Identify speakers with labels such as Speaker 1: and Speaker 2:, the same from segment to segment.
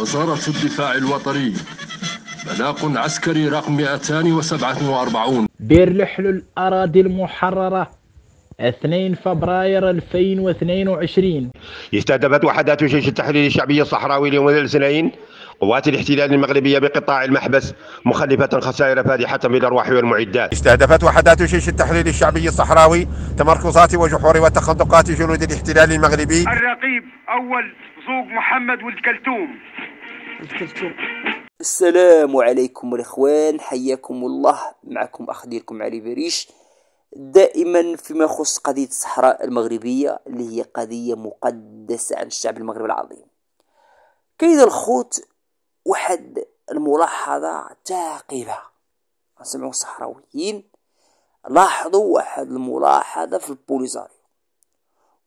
Speaker 1: وزارة الدفاع الوطني بلاق عسكري رقم 247 دير لحلو الأراضي المحررة 2 فبراير 2022
Speaker 2: استهدفت وحدات جيش التحرير الشعبي الصحراوي اليوم الاثنين قوات الاحتلال المغربية بقطاع المحبس مخلفة خسائر فادحة بالأرواح والمعدات استهدفت وحدات جيش التحرير الشعبي الصحراوي تمركزات وجحور وتخندقات
Speaker 1: جنود الاحتلال المغربي
Speaker 2: الرقيب أول زوج محمد ولد كلثوم
Speaker 1: السلام عليكم الاخوان حياكم الله معكم اخ ديالكم علي بريش دائما فيما يخص قضية الصحراء المغربية اللي هي قضية مقدسة عن الشعب المغربي العظيم كاين الخوت واحد الملاحظة ثاقبة سمعوا الصحراويين لاحظوا واحد الملاحظة في البوليزاري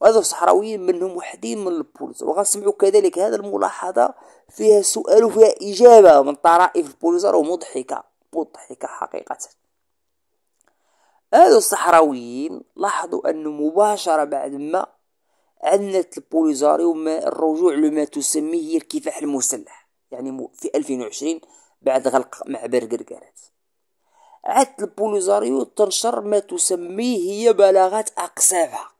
Speaker 1: وألف صحراويين منهم وحدين من البوليس وغنسمعوا كذلك هذا الملاحظة فيها سؤال وفيها إجابة من طرائف البوليسار ومضحكة مضحكة حقيقة هذو الصحراويين لاحظوا أن مباشرة بعد ما عنت البوليزاري وما الرجوع لما تسميه هي الكفاح المسلح يعني في 2020 بعد غلق معبر قرقرات عادت البوليزاريو تنشر ما تسميه هي بلاغات أقسامها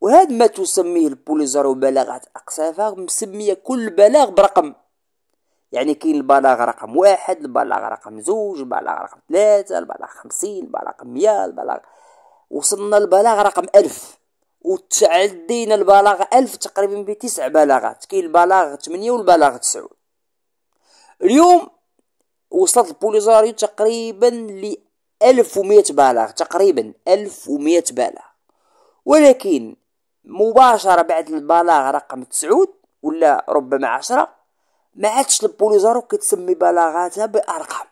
Speaker 1: وهذا ما تسميه البوليزارو بلاغات أقصافة مسمية كل بلاغ برقم يعني كاين البلاغ رقم واحد البلاغ رقم زوج البلاغ رقم ثلاثة البلاغ خمسين البلاغ مية البلاغ وصلنا البلاغ رقم ألف وتعدينا البلاغ ألف تقريبا بتسع بلاغات كاين البلاغ ثمانية والبلاغ تسعة اليوم وصلت البوليزاريو تقريبا ل 1100 بلاغ تقريبا 1100 بلاغ ولكن مباشرة بعد البلاغ رقم تسعود ولا ربما عشرة ما عادش البوليزارو كتسمي بلاغاتها بأرقام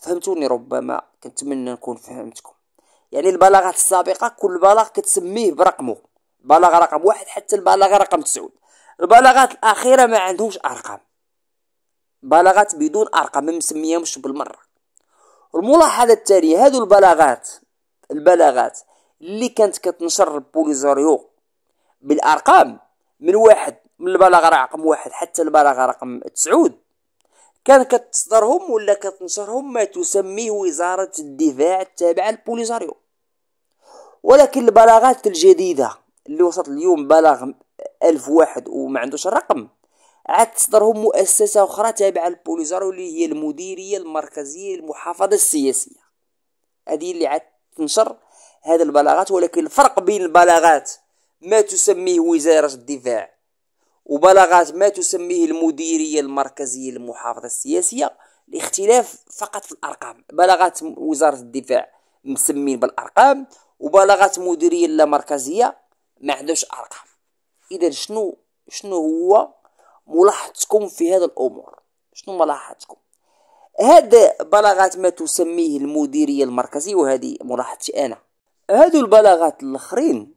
Speaker 1: فهمتوني ربما كنتمنى نكون فهمتكم يعني البلاغات السابقة كل بلاغ كتسميه برقمه بلاغ رقم واحد حتى البلاغة رقم تسعود البلاغات الأخيرة ما عندهمش أرقام بلاغات بدون أرقام ما مسميهمش بالمرة الملاحظة التالية هذو البلاغات البلاغات اللي كانت كتنشر بوليزاريو بالارقام من واحد من البلاغه رقم واحد حتى البلاغه رقم تسعود كان كتصدرهم ولا كتنشرهم ما تسميه وزارة الدفاع التابعة لبوليزاريو ولكن البلاغات الجديدة اللي وصلت اليوم بلاغ ألف واحد وما عندوش الرقم عاد تصدرهم مؤسسة أخرى تابعة لبوليزاريو اللي هي المديرية المركزية للمحافظة السياسية هذه اللي عاد تنشر هذا البلاغات ولكن الفرق بين البلاغات ما تسميه وزارة الدفاع وبلاغات ما تسميه المديرية المركزية للمحافظة السياسية الاختلاف فقط في الأرقام بلاغات وزارة الدفاع مسمين بالأرقام وبلاغات مديرية لا مركزية ما عندهمش أرقام إذا شنو شنو هو ملاحظتكم في هذا الأمور شنو ملاحظتكم هذا بلاغات ما تسميه المديرية المركزية وهذه ملاحظتي أنا هادو البلاغات الاخرين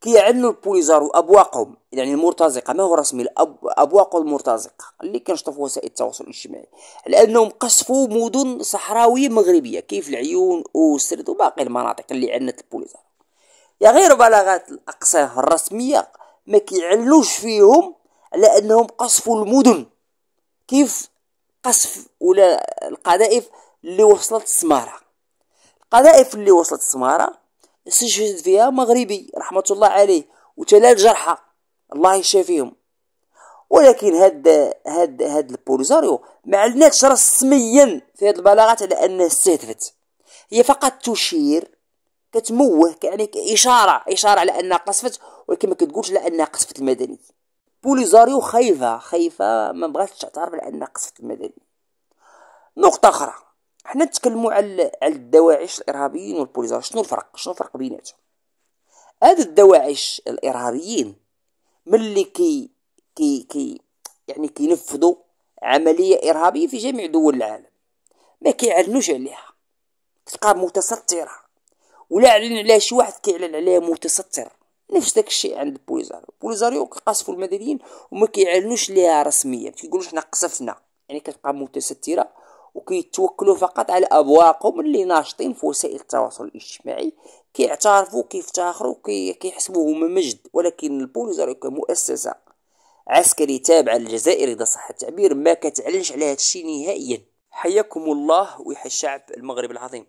Speaker 1: كيعلنوا البوليزارو ابواقهم يعني المرتزقه ما هو رسمي ابواق المرتزقه اللي كنشطوا في وسائل التواصل الاجتماعي لانهم قصفوا مدن صحراويه مغربيه كيف العيون وسرد وباقي المناطق اللي عنت البوليزارو يا غير بلاغات الاقصى الرسميه ما كيعلوش فيهم لانهم قصفوا المدن كيف قصف ولا القذائف اللي وصلت السماره القذائف اللي وصلت السمارة استشهد فيها مغربي رحمة الله عليه وتلال جرحى الله يشافيهم ولكن هاد هاد هاد البوليزاريو ما علناتش رسميا في هاد البلاغات على انها استهدفت هي فقط تشير كتموه يعني اشاره اشاره على انها قصفت ولكن ما كتقولش على انها قصفت المدني بوليزاريو خايفه خايفه ما بغاتش تعترف على انها قصفت المدني نقطه اخرى حنا نتكلموا على على الدواعش الارهابيين والبوليزار شنو الفرق شنو الفرق بيناتهم هاد الدواعش الارهابيين ملي كي كي كي يعني كينفذوا عمليه ارهابيه في جميع دول العالم ما كيعلنوش عليها تلقى متستره ولا علن عليها شي واحد كيعلن عليها متستر نفس داك الشيء عند بوليزاريو بوليزاريو كيقصفوا المدنيين وما كيعلنوش ليها رسميا ما كيقولوش حنا قصفنا يعني كتبقى متستره وكيتوكلوا فقط على ابواقهم اللي ناشطين في وسائل التواصل الاجتماعي كيعترفوا كيفتخروا كيحسبوه هما مجد ولكن البوليزاريو كمؤسسه عسكري تابعه للجزائر اذا صح التعبير ما كتعلنش على هذا الشيء نهائيا حياكم الله ويحيى الشعب المغرب العظيم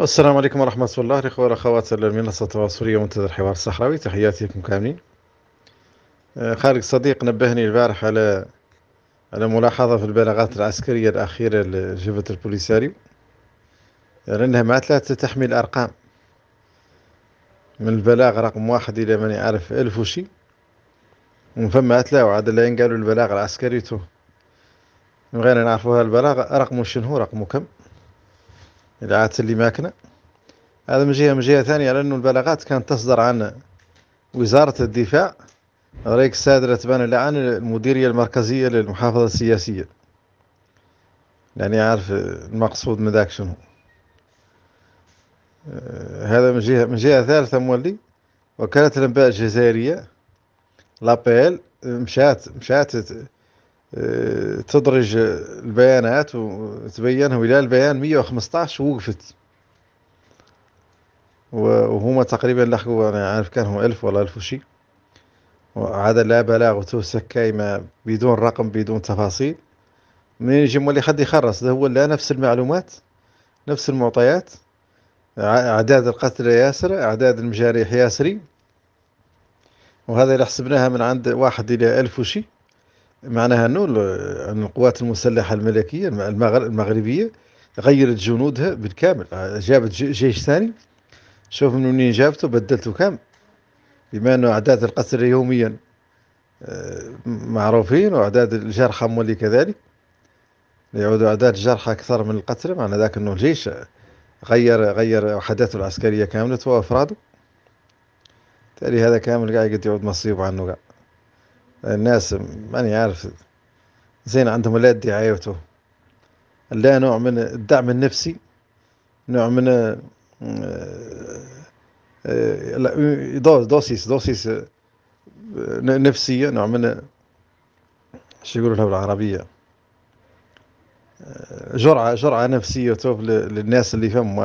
Speaker 3: السلام عليكم ورحمة الله الإخوة والأخوات المنصة التواصلية منتدى الحوار الصحراوي تحياتي لكم كاملين آه، خالد صديق نبهني البارح على على ملاحظة في البلاغات العسكرية الأخيرة لجبهة البوليساريو لأنها ما لا تحمي الأرقام من البلاغ رقم واحد إلى من يعرف ألف وشي ومن فما أتلاو عاد لا قالوا البلاغ العسكري تو من غير نعرفوها البلاغ رقمو شنو رقمو كم إذا عادت اللي ماكنة هذا من جهة من جهة ثانية لأنه البلاغات كانت تصدر عن وزارة الدفاع ريك السادة تبان الآن المديرية المركزية للمحافظة السياسية يعني عارف المقصود من ذاك شنو آه، هذا من جهة من جهة ثالثة مولي وكالة الأنباء الجزائرية لابيل مشات مشات آه، تدرج البيانات وتبينها ولا البيان 115 وقفت وهما تقريبا لحقوا انا عارف كان هو 1000 ولا 1000 وشي وهذا لا بلاغ سكاي ما بدون رقم بدون تفاصيل من يجي مولي حد يخرص ده هو لا نفس المعلومات نفس المعطيات أعداد القتلى ياسر أعداد المجاريح ياسري وهذا اللي حسبناها من عند واحد إلى ألف وشي معناها أنه القوات المسلحة الملكية المغربية غيرت جنودها بالكامل جابت جيش ثاني شوف من منين جابته بدلته كامل بما أن أعداد القتل يوميا آه، معروفين وأعداد الجرحى مولي كذلك يعود أعداد الجرحى أكثر من القتل معنى ذاك أنه الجيش غير غير وحداته العسكرية كاملة وأفراده تالي هذا كامل قاعد قد يعود مصيب عنه قاعد الناس ماني عارف زين عندهم لا دعايته لا نوع من الدعم النفسي نوع من آه، آه، لا دوسيس دوسيس آه، نفسية نوع من شو يقولونها بالعربية آه، جرعة جرعة نفسية توف للناس اللي فهم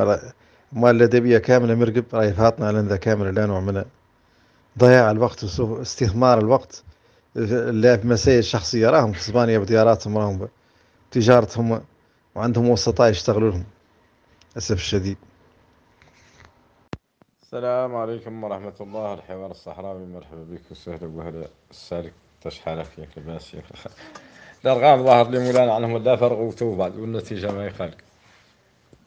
Speaker 3: مال الأدبية كاملة مرقب راهي فاتنا على ذا كامل لا نوع من ضياع الوقت واستثمار الوقت لا في مسائل شخصية راهم في اسبانيا بدياراتهم راهم تجارتهم وعندهم وسطاء يشتغلوا لهم للأسف الشديد
Speaker 2: السلام عليكم ورحمة الله الحوار الصحراوي مرحبا بك وسهلا وهلا السالك تشحالك يا ياك يا ياك الارقام ظاهر لي مولانا عنهم لا فرغوا تو بعد والنتيجة ما يخالك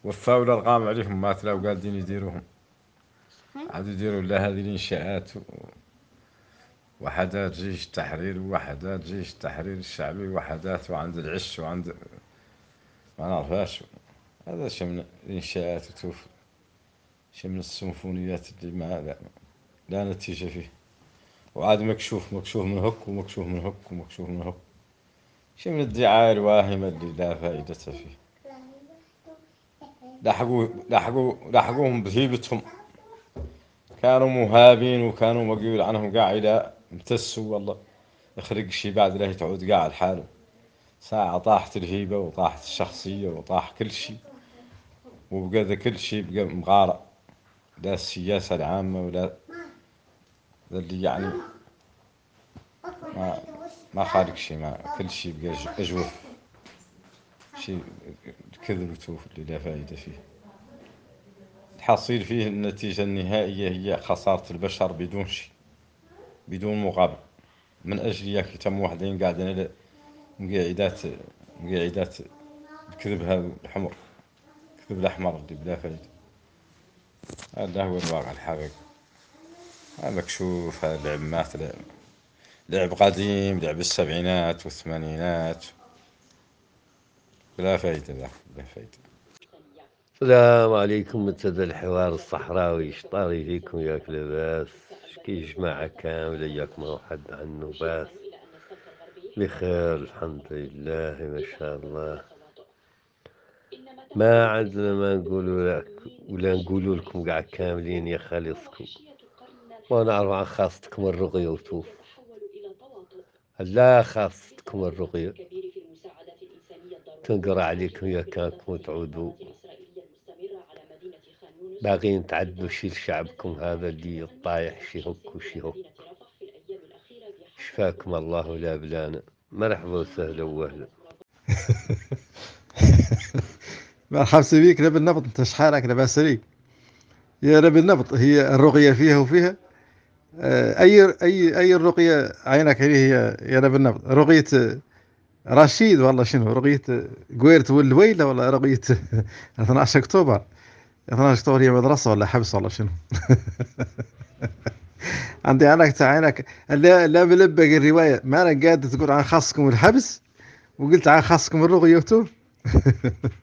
Speaker 2: وفاو الارقام عليهم ما تلاو قاعدين يديروهم عاد يديروا لا هذه الانشاءات و... وحدات جيش التحرير وحدات جيش التحرير الشعبي وحدات وعند العش وعند ما نعرفهاش هذا شمن من الانشاءات وتوفر شيء من السمفونيات اللي مع لا لا نتيجة فيه وعاد مكشوف مكشوف من هك ومكشوف من هك ومكشوف من هك شيء من الدعاية الواهمة اللي لا فائدة فيه لحقوا لحقوا لحقوهم بهيبتهم كانوا مهابين وكانوا مقيول عنهم قاع امتسوا والله يخرج شيء بعد له تعود قاع لحاله ساعة طاحت الهيبة وطاحت الشخصية وطاح كل شيء وبقى ذا كل شيء بقى مغارق لا السياسة العامة ولا ذا اللي يعني ما ما خارج شيء ما كل شيء بقى أجوف شيء كذب وتوف اللي لا فائدة فيه الحصيل فيه النتيجة النهائية هي خسارة البشر بدون شيء بدون مقابل من أجل ياك تم وحدين قاعدين مقاعدات مقاعدات هذا الحمر الكذب الأحمر اللي بلا فائدة هذا هو الواقع الحقيقي هذاك شوف هذا اللعب ماثل لعب قديم لعب السبعينات والثمانينات بلا فايدة لا بلا فايدة السلام عليكم منتدى الحوار الصحراوي شطاري فيكم ياك لاباس شكي جماعة كاملة ياك ما حد عنه باس بخير الحمد لله ما شاء الله ما عندنا ما نقولوا لك ولا نقولوا لكم كاع كاملين يا خالصكم ونعرف عن خاصتكم الرقية وتوف لا خاصتكم الرقية تنقرا عليكم يا كانكم تعودوا باغيين تعدوا شي لشعبكم هذا اللي طايح شي هك وشي هك شفاكم الله ولا بلانا مرحبا وسهلا وهلا
Speaker 3: مرحبا بك رب بالنبط انت شحالك لاباس عليك يا رب النبط هي الرقيه فيها وفيها آه، اي اي اي الرقيه عينك عليه يا رب النبط رقيه آه، رشيد والله شنو رقيه آه، قويرت والويله ولا رقيه 12 اكتوبر 12 اكتوبر هي مدرسه ولا حبس ولا شنو عندي عينك عينك لا لا ملبق الروايه ما انا قاعد تقول عن خاصكم الحبس وقلت عن خاصكم الرقيه